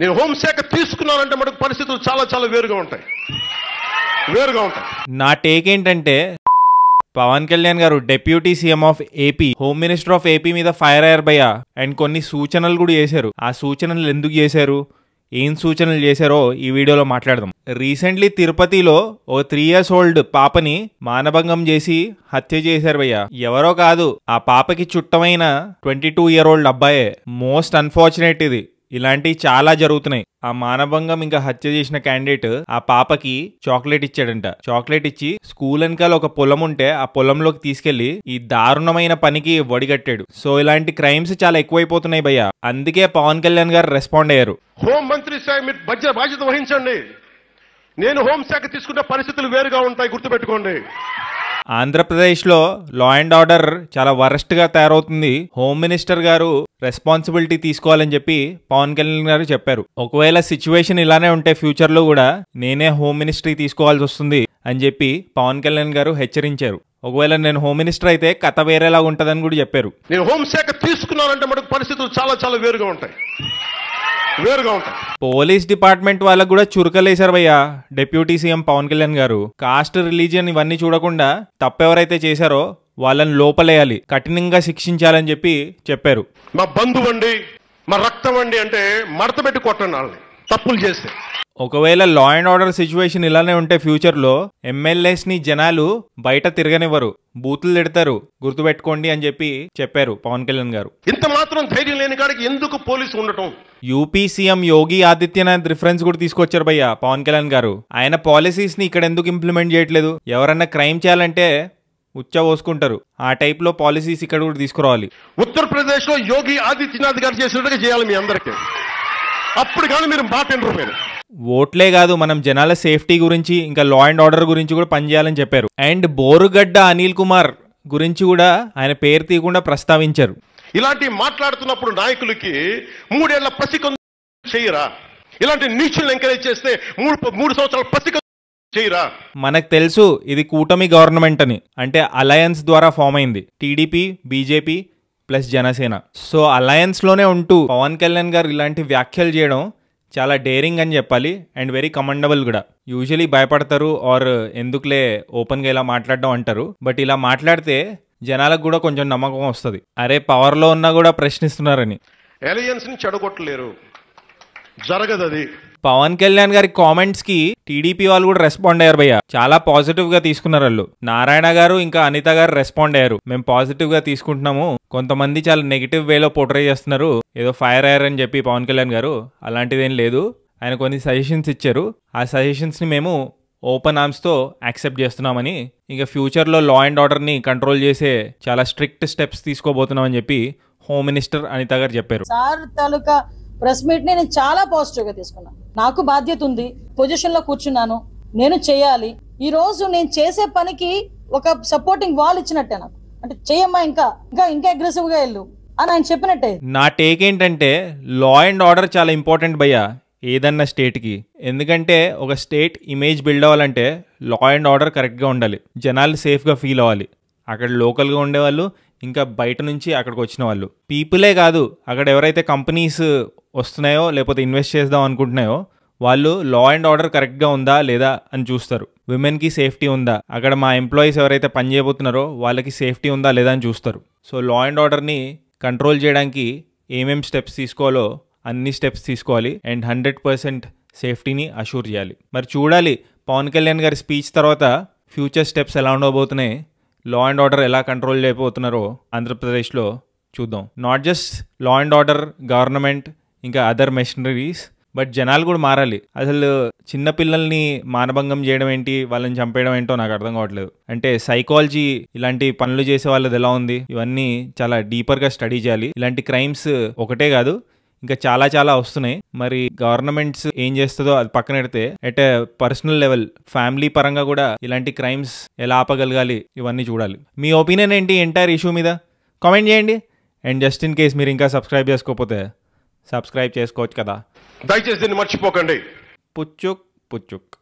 నేను హోంశాఖ తీసుకున్నానంటే మనకు పరిస్థితులు చాలా చాలా వేరుగా ఉంటాయి వేరుగా ఉంటాయి నా టేక్ ఏంటంటే పవన్ కళ్యాణ్ గారు deputy CM of AP home minister of AP మీద ఫైర్ అయ్యారు భయ అండ్ కొన్ని సూచనలు కూడా చేశారు ఆ సూచనలు ఎందుకు చేశారు ఏం సూచనలు చేశారో ఈ వీడియోలో మాట్లాడదాం రీసెంట్లీ తిరుపతిలో ఓ త్రీ ఇయర్స్ ఓల్డ్ పాపని మానభంగం చేసి హత్య చేశారు భయ్య ఎవరో కాదు ఆ పాపకి చుట్టమైన ట్వంటీ టూ ఇయర్ ఓల్డ్ అబ్బాయే మోస్ట్ అన్ఫార్చునేట్ ఇది ఇలాంటివి చాలా జరుగుతున్నాయి ఆ మానభంగం ఇంకా హత్య చేసిన క్యాండిడేట్ ఆ పాపకి చాక్లెట్ ఇచ్చాడంట చాక్లెట్ ఇచ్చి స్కూల్ వెనకాల ఒక పొలం ఉంటే ఆ పొలంలోకి తీసుకెళ్లి ఈ దారుణమైన పనికి వడిగట్టాడు సో ఇలాంటి క్రైమ్స్ చాలా ఎక్కువైపోతున్నాయి భయ్య అందుకే పవన్ కళ్యాణ్ గారు రెస్పాండ్ అయ్యారు హోం మంత్రి బాధ్యత వహించండి నేను హోంశాఖ తీసుకున్న పరిస్థితులు వేరుగా ఉంటాయి గుర్తుపెట్టుకోండి ఆంధ్రప్రదేశ్లో లా అండ్ ఆర్డర్ చాలా వరస్ట్గా తయారవుతుంది హోమ్ మినిస్టర్ గారు రెస్పాన్సిబిలిటీ తీసుకోవాలని చెప్పి పవన్ కళ్యాణ్ గారు చెప్పారు ఒకవేళ సిచ్యువేషన్ ఇలానే ఉంటే ఫ్యూచర్లో కూడా నేనే హోమ్ మినిస్ట్రీ తీసుకోవాల్సి వస్తుంది అని చెప్పి పవన్ కళ్యాణ్ గారు హెచ్చరించారు ఒకవేళ నేను హోమ్ మినిస్టర్ అయితే కథ వేరేలాగా ఉంటుందని కూడా చెప్పారు నేను హోంశాఖ తీసుకున్నానంటే మనకు పరిస్థితులు చాలా చాలా వేరుగా ఉంటాయి వేరుగా ఉంటాయి పోలీస్ డిపార్ట్మెంట్ వాళ్ళకు కూడా చురుకలేశారు భయ్యా డిప్యూటీ సీఎం పవన్ కళ్యాణ్ గారు కాస్ట్ రిలీజియన్ ఇవన్నీ చూడకుండా తప్పెవరైతే చేశారో వాళ్ళని లోపలేయాలి కఠినంగా శిక్షించాలని చెప్పి చెప్పారు మా బంధువండి మా రక్తం అంటే మడత పెట్టి కొట్టండి వాళ్ళని తప్పులు చేస్తే ఒకవేళ లా అండ్ ఆర్డర్ సిచ్యువేషన్ ఇలానే ఉంటే ఫ్యూచర్లో ఎమ్మెల్యేస్ని జనాలు బయట తిరగనివ్వరు బూతులు తిడతారు గుర్తుపెట్టుకోండి అని చెప్పి చెప్పారు పవన్ కళ్యాణ్ గారు ఇంత మాత్రం ధైర్యం లేని కాడికి ఎందుకు పోలీసు ఉండటం UP CM Yogi Adityanath reference కూడా తీసుకొచ్చారు భయ్య పవన్ కళ్యాణ్ గారు ఆయన పాలసీస్ ని ఇక్కడ ఎందుకు ఇంప్లిమెంట్ చేయట్లేదు ఎవరన్నా క్రైమ్ చేయాలంటే ఉచ్చ పోసుకుంటారు ఆ టైప్ లో పాలసీస్ ఇక్కడ కూడా తీసుకురావాలి ఉత్తరప్రదేశ్ లో యోగి ఆదిత్యనాథ్ గారు చేసినట్టుగా చేయాలి మీ అందరికీ అప్పుడు కానీ మీరు మాట వినరు మీరు ఓట్లే కాదు మనం జనాల సేఫ్టీ గురించి ఇంకా లా అండ్ ఆర్డర్ గురించి కూడా పనిచేయాలని చెప్పారు అండ్ బోరుగడ్డ అనిల్ కుమార్ గురించి కూడా ఆయన పేరు తీయకుండా ప్రస్తావించారు ఇలాంటి మాట్లాడుతున్నప్పుడు నాయకులకి మూడేళ్ల పసిక చేయరా ఇలాంటి నీచులను ఎంకరేజ్ చేస్తే మూడు మూడు సంవత్సరాల పసిక చేయరా మనకు తెలుసు ఇది కూటమి గవర్నమెంట్ అని అంటే అలయన్స్ ద్వారా ఫామ్ అయింది TDP BJP plus Janasena so అలయన్స్లోనే ఉంటూ పవన్ కళ్యాణ్ గారు ఇలాంటి వ్యాఖ్యలు చేయడం చాలా డేరింగ్ అని చెప్పాలి అండ్ వెరీ కమండబుల్ కూడా యూజువలీ భయపడతారు ఆర్ ఎందుకులే ఓపెన్గా ఇలా మాట్లాడడం అంటారు బట్ ఇలా మాట్లాడితే జనాలకు కూడా కొంచెం నమ్మకం వస్తుంది అరే పవర్లో ఉన్నా కూడా ప్రశ్నిస్తున్నారని ఎలియన్స్ని చెడగొట్టలేరు జరగదు అది పవన్ కళ్యాణ్ గారి కామెంట్స్ కి టీడీపీ వాళ్ళు కూడా రెస్పాండ్ అయ్యారు భయ్య చాలా పాజిటివ్ గా తీసుకున్నారు వాళ్ళు నారాయణ గారు ఇంకా అనిత గారు రెస్పాండ్ అయ్యారు మేము పాజిటివ్ గా తీసుకుంటున్నాము కొంతమంది చాలా నెగిటివ్ వేలో పోర్ట్రే చేస్తున్నారు ఏదో ఫైర్ అయ్యారు అని చెప్పి పవన్ కళ్యాణ్ గారు అలాంటిదేం లేదు ఆయన కొన్ని సజెషన్స్ ఇచ్చారు ఆ సజెషన్స్ని మేము ఓపెన్ ఆర్మ్స్తో యాక్సెప్ట్ చేస్తున్నామని ఇంకా ఫ్యూచర్లో లా అండ్ ఆర్డర్ని కంట్రోల్ చేసే చాలా స్ట్రిక్ట్ స్టెప్స్ తీసుకోబోతున్నామని చెప్పి హోమ్ మినిస్టర్ అనిత గారు చెప్పారు సార్ తాలూకా ప్రెస్ మీట్ ని నేను చాలా పాజిటివ్ గా తీసుకున్నాను నాకు బాధ్యత ఉంది పొజిషన్ లో కూర్చున్నాను నేను చేయాలి ఈ రోజు నేను చేసే పనికి ఒక సపోర్టింగ్ వాల్ ఇచ్చినట్టే నాకు అంటే చెయ్యమ్మా ఇంకా ఇంకా ఇంకా అగ్రెసివ్ గా వెళ్ళు అని ఆయన చెప్పినట్టే నా టేక్ ఏంటంటే లా అండ్ ఆర్డర్ చాలా ఇంపార్టెంట్ భయ్యా ఏదన్నా స్టేట్కి ఎందుకంటే ఒక స్టేట్ ఇమేజ్ బిల్డ్ అవ్వాలంటే లా అండ్ ఆర్డర్ కరెక్ట్గా ఉండాలి జనాలు సేఫ్గా ఫీల్ అవ్వాలి అక్కడ లోకల్గా ఉండేవాళ్ళు ఇంకా బయట నుంచి అక్కడికి వచ్చిన వాళ్ళు పీపులే కాదు అక్కడ ఎవరైతే కంపెనీస్ వస్తున్నాయో లేకపోతే ఇన్వెస్ట్ చేద్దాం అనుకుంటున్నాయో వాళ్ళు లా అండ్ ఆర్డర్ కరెక్ట్గా ఉందా లేదా అని చూస్తారు విమెన్కి సేఫ్టీ ఉందా అక్కడ మా ఎంప్లాయీస్ ఎవరైతే పని చేయబోతున్నారో వాళ్ళకి సేఫ్టీ ఉందా లేదా అని చూస్తారు సో లా అండ్ ఆర్డర్ని కంట్రోల్ చేయడానికి ఏమేం స్టెప్స్ తీసుకోవాలో అన్ని స్టెప్స్ తీసుకోవాలి అండ్ హండ్రెడ్ పర్సెంట్ సేఫ్టీని అష్యూర్ చేయాలి మరి చూడాలి పవన్ కళ్యాణ్ గారి స్పీచ్ తర్వాత ఫ్యూచర్ స్టెప్స్ ఎలా ఉండబోతున్నాయి లా అండ్ ఆర్డర్ ఎలా కంట్రోల్ చేయబోతున్నారో ఆంధ్రప్రదేశ్లో చూద్దాం not just law and order government ఇంకా అదర్ మెషనరీస్ బట్ జనాలు కూడా మారాలి అసలు చిన్నపిల్లల్ని మానభంగం చేయడం ఏంటి వాళ్ళని చంపేయడం ఏంటో నాకు అర్థం కావట్లేదు అంటే సైకాలజీ ఇలాంటి పనులు చేసే వాళ్ళది ఎలా ఉంది ఇవన్నీ చాలా డీపర్గా స్టడీ చేయాలి ఇలాంటి క్రైమ్స్ ఒకటే కాదు ఇంకా చాలా చాలా వస్తున్నాయి మరి గవర్నమెంట్స్ ఏం చేస్తుందో అది పక్కన పెడితే ఎట్ పర్సనల్ లెవెల్ ఫ్యామిలీ పరంగా కూడా ఇలాంటి క్రైమ్స్ ఎలా ఆపగలగాలి ఇవన్నీ చూడాలి మీ ఒపీనియన్ ఏంటి ఎంటైర్ ఇష్యూ మీద కామెంట్ చేయండి అండ్ జస్ట్ ఇన్ కేస్ మీరు ఇంకా సబ్స్క్రైబ్ చేసుకోకపోతే సబ్స్క్రైబ్ చేసుకోవచ్చు కదా దయచేసి దీన్ని మర్చిపోకండి పుచ్చుక్ పుచ్చుక్